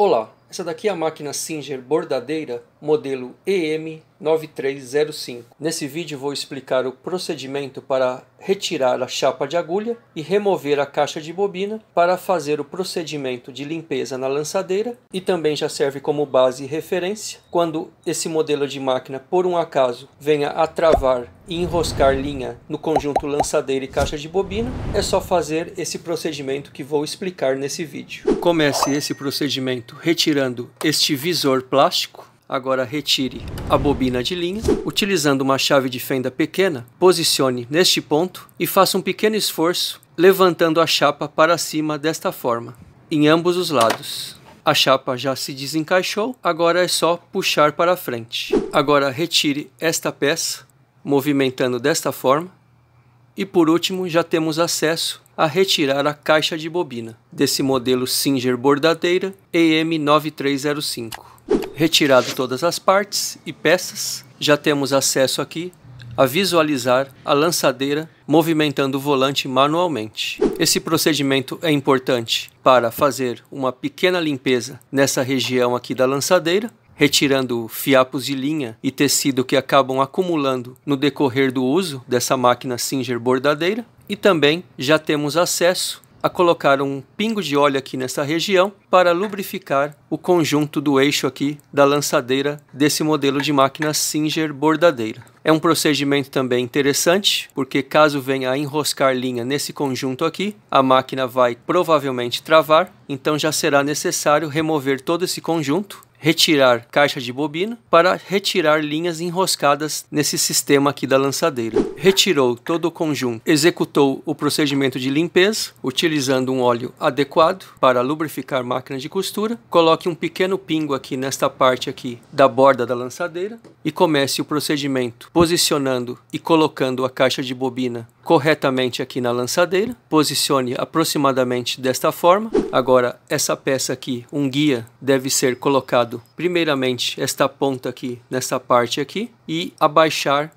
Olá, essa daqui é a máquina Singer bordadeira modelo EM9305. Nesse vídeo vou explicar o procedimento para retirar a chapa de agulha e remover a caixa de bobina para fazer o procedimento de limpeza na lançadeira e também já serve como base e referência quando esse modelo de máquina por um acaso venha a travar e enroscar linha no conjunto lançadeira e caixa de bobina é só fazer esse procedimento que vou explicar nesse vídeo. Comece esse procedimento retirando este visor plástico Agora retire a bobina de linha, utilizando uma chave de fenda pequena, posicione neste ponto e faça um pequeno esforço levantando a chapa para cima desta forma, em ambos os lados. A chapa já se desencaixou, agora é só puxar para frente. Agora retire esta peça, movimentando desta forma. E por último, já temos acesso a retirar a caixa de bobina desse modelo Singer bordadeira EM9305 retirado todas as partes e peças, já temos acesso aqui a visualizar a lançadeira movimentando o volante manualmente. Esse procedimento é importante para fazer uma pequena limpeza nessa região aqui da lançadeira, retirando fiapos de linha e tecido que acabam acumulando no decorrer do uso dessa máquina Singer bordadeira. E também já temos acesso a colocar um pingo de óleo aqui nessa região para lubrificar o conjunto do eixo aqui da lançadeira desse modelo de máquina Singer bordadeira. É um procedimento também interessante, porque caso venha a enroscar linha nesse conjunto aqui, a máquina vai provavelmente travar, então já será necessário remover todo esse conjunto retirar caixa de bobina para retirar linhas enroscadas nesse sistema aqui da lançadeira. Retirou todo o conjunto, executou o procedimento de limpeza, utilizando um óleo adequado para lubrificar máquina de costura. Coloque um pequeno pingo aqui nesta parte aqui da borda da lançadeira e comece o procedimento posicionando e colocando a caixa de bobina corretamente aqui na lançadeira, posicione aproximadamente desta forma. Agora, essa peça aqui, um guia, deve ser colocado primeiramente esta ponta aqui, nesta parte aqui, e abaixar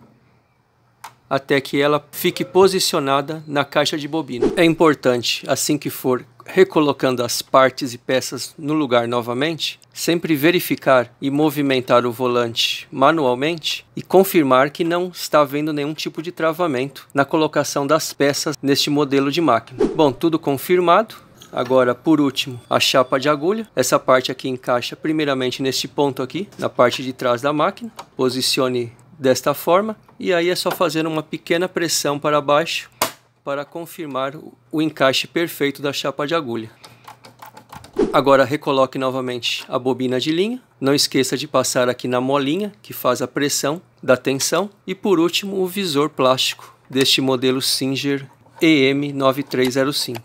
até que ela fique posicionada na caixa de bobina. É importante, assim que for recolocando as partes e peças no lugar novamente, sempre verificar e movimentar o volante manualmente e confirmar que não está havendo nenhum tipo de travamento na colocação das peças neste modelo de máquina. Bom, tudo confirmado. Agora, por último, a chapa de agulha. Essa parte aqui encaixa primeiramente neste ponto aqui, na parte de trás da máquina. Posicione desta forma e aí é só fazer uma pequena pressão para baixo para confirmar o encaixe perfeito da chapa de agulha. Agora recoloque novamente a bobina de linha. Não esqueça de passar aqui na molinha, que faz a pressão da tensão. E por último, o visor plástico deste modelo Singer EM9305.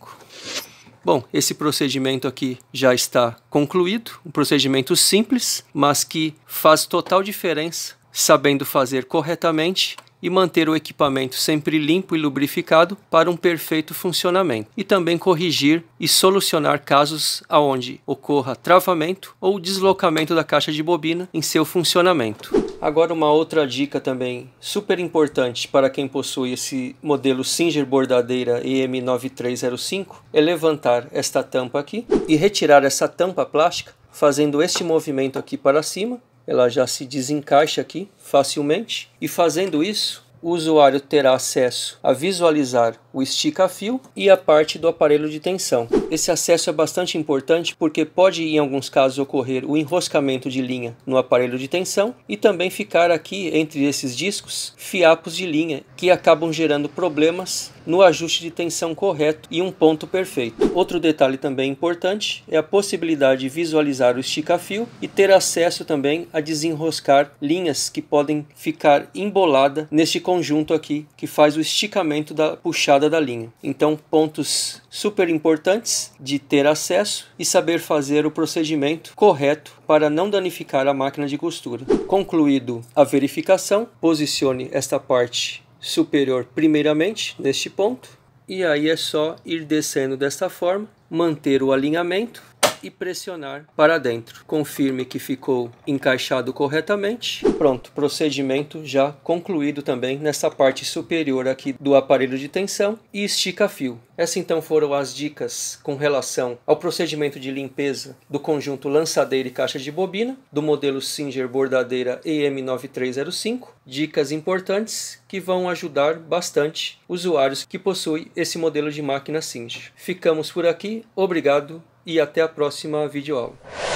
Bom, esse procedimento aqui já está concluído. Um procedimento simples, mas que faz total diferença sabendo fazer corretamente e manter o equipamento sempre limpo e lubrificado para um perfeito funcionamento, e também corrigir e solucionar casos aonde ocorra travamento ou deslocamento da caixa de bobina em seu funcionamento. Agora uma outra dica também super importante para quem possui esse modelo Singer bordadeira EM9305 é levantar esta tampa aqui e retirar essa tampa plástica fazendo este movimento aqui para cima ela já se desencaixa aqui facilmente. E fazendo isso, o usuário terá acesso a visualizar o estica-fio e a parte do aparelho de tensão. Esse acesso é bastante importante porque pode, em alguns casos, ocorrer o enroscamento de linha no aparelho de tensão e também ficar aqui entre esses discos fiapos de linha que acabam gerando problemas no ajuste de tensão correto e um ponto perfeito. Outro detalhe também importante é a possibilidade de visualizar o estica-fio e ter acesso também a desenroscar linhas que podem ficar emboladas neste conjunto aqui que faz o esticamento da puxada da linha. Então, pontos super importantes de ter acesso e saber fazer o procedimento correto para não danificar a máquina de costura. Concluído a verificação, posicione esta parte superior primeiramente neste ponto e aí é só ir descendo desta forma, manter o alinhamento e pressionar para dentro. Confirme que ficou encaixado corretamente. Pronto, procedimento já concluído também nessa parte superior aqui do aparelho de tensão e estica fio. Essas então foram as dicas com relação ao procedimento de limpeza do conjunto lançadeira e caixa de bobina do modelo Singer bordadeira EM9305. Dicas importantes que vão ajudar bastante usuários que possuem esse modelo de máquina Singer. Ficamos por aqui, obrigado e até a próxima videoaula.